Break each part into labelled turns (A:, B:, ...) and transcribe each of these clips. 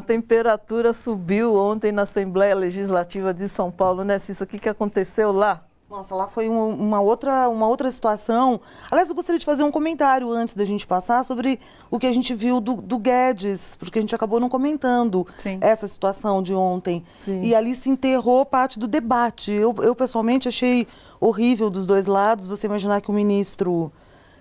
A: A temperatura subiu ontem na Assembleia Legislativa de São Paulo, né, Cissa? O que, que aconteceu lá?
B: Nossa, lá foi uma outra, uma outra situação. Aliás, eu gostaria de fazer um comentário antes da gente passar sobre o que a gente viu do, do Guedes, porque a gente acabou não comentando Sim. essa situação de ontem. Sim. E ali se enterrou parte do debate. Eu, eu, pessoalmente, achei horrível dos dois lados você imaginar que o ministro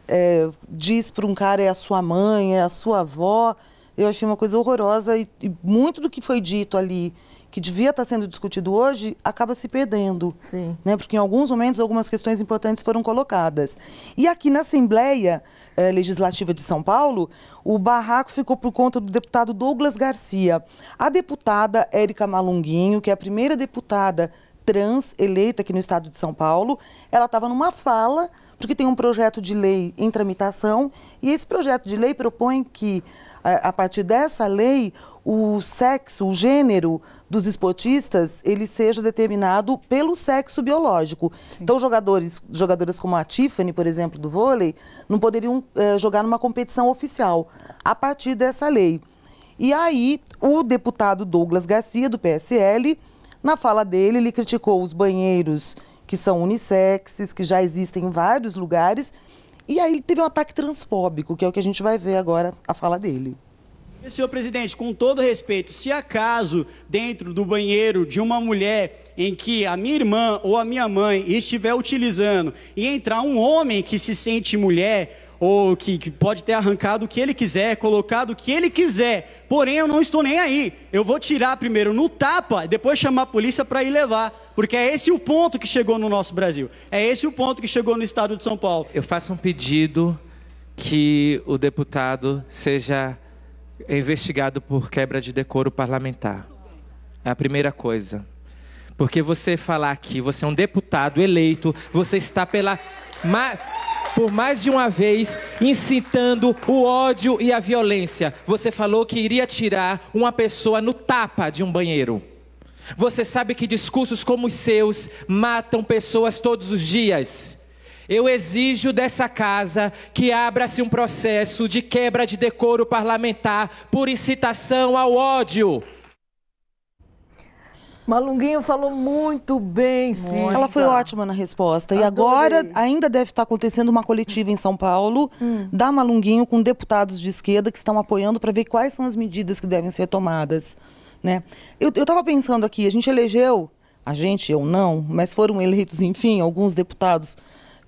B: é, diz para um cara é a sua mãe, é a sua avó. Eu achei uma coisa horrorosa e, e muito do que foi dito ali, que devia estar sendo discutido hoje, acaba se perdendo. Sim. Né? Porque em alguns momentos algumas questões importantes foram colocadas. E aqui na Assembleia eh, Legislativa de São Paulo, o barraco ficou por conta do deputado Douglas Garcia. A deputada Érica Malunguinho, que é a primeira deputada trans eleita aqui no estado de São Paulo, ela estava numa fala, porque tem um projeto de lei em tramitação, e esse projeto de lei propõe que, a, partir dessa lei, o sexo, o gênero dos esportistas, ele seja determinado pelo sexo biológico. Sim. Então, jogadores, jogadoras como a Tiffany, por exemplo, do vôlei, não poderiam eh, jogar numa competição oficial, a partir dessa lei. E aí, o deputado Douglas Garcia, do PSL, na fala dele, ele criticou os banheiros que são unissexes, que já existem em vários lugares. E aí ele teve um ataque transfóbico, que é o que a gente vai ver agora a fala dele
C: senhor presidente, com todo respeito, se acaso dentro do banheiro de uma mulher em que a minha irmã ou a minha mãe estiver utilizando e entrar um homem que se sente mulher ou que, que pode ter arrancado o que ele quiser, colocado o que ele quiser, porém eu não estou nem aí. Eu vou tirar primeiro no tapa, depois chamar a polícia para ir levar, porque é esse o ponto que chegou no nosso Brasil. É esse o ponto que chegou no estado de São Paulo.
D: Eu faço um pedido que o deputado seja é investigado por quebra de decoro parlamentar. É a primeira coisa. Porque você falar que você é um deputado eleito, você está pela ma... por mais de uma vez incitando o ódio e a violência. Você falou que iria tirar uma pessoa no tapa de um banheiro. Você sabe que discursos como os seus matam pessoas todos os dias. Eu exijo dessa casa que abra-se um processo de quebra de decoro parlamentar por incitação ao ódio.
A: Malunguinho falou muito bem, sim. Ela foi ótima
B: na resposta. Adorei. E agora ainda deve estar acontecendo uma coletiva em São Paulo hum. da Malunguinho com deputados de esquerda que estão apoiando para ver quais são as medidas que devem ser tomadas. Né? Eu estava pensando aqui, a gente elegeu, a gente, eu não, mas foram eleitos, enfim, alguns deputados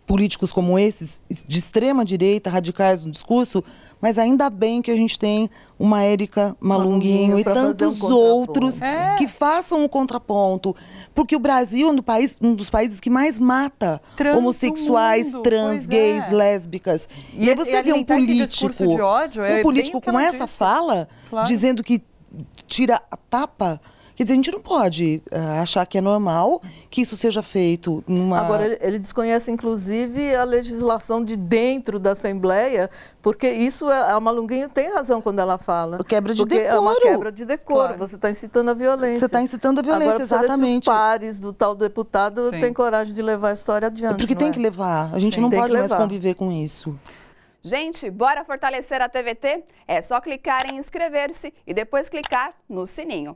B: políticos como esses, de extrema direita, radicais no discurso, mas ainda bem que a gente tem uma Érica Malunguinho, e tantos um outros é. que façam o contraponto. Porque o Brasil é um, do país, um dos países que mais mata trans homossexuais, mundo, trans, gays, é. lésbicas. E, e aí você e vê um político, ódio, é um político com essa disse. fala, claro. dizendo que tira a tapa Quer dizer, a gente não pode uh, achar que é normal que isso seja feito numa. Agora, ele,
A: ele desconhece, inclusive, a legislação de dentro da Assembleia, porque isso, é, a Malunguinho tem razão quando ela fala. É quebra de porque decoro. É uma quebra de decoro. Claro. Você está incitando a violência. Você está incitando a violência, Agora, exatamente. os pares do tal deputado Sim. têm coragem de levar a história adiante. É porque tem é? que levar. A gente Sim, não pode mais conviver com isso. Gente, bora fortalecer a TVT? É só clicar em inscrever-se e depois clicar no sininho.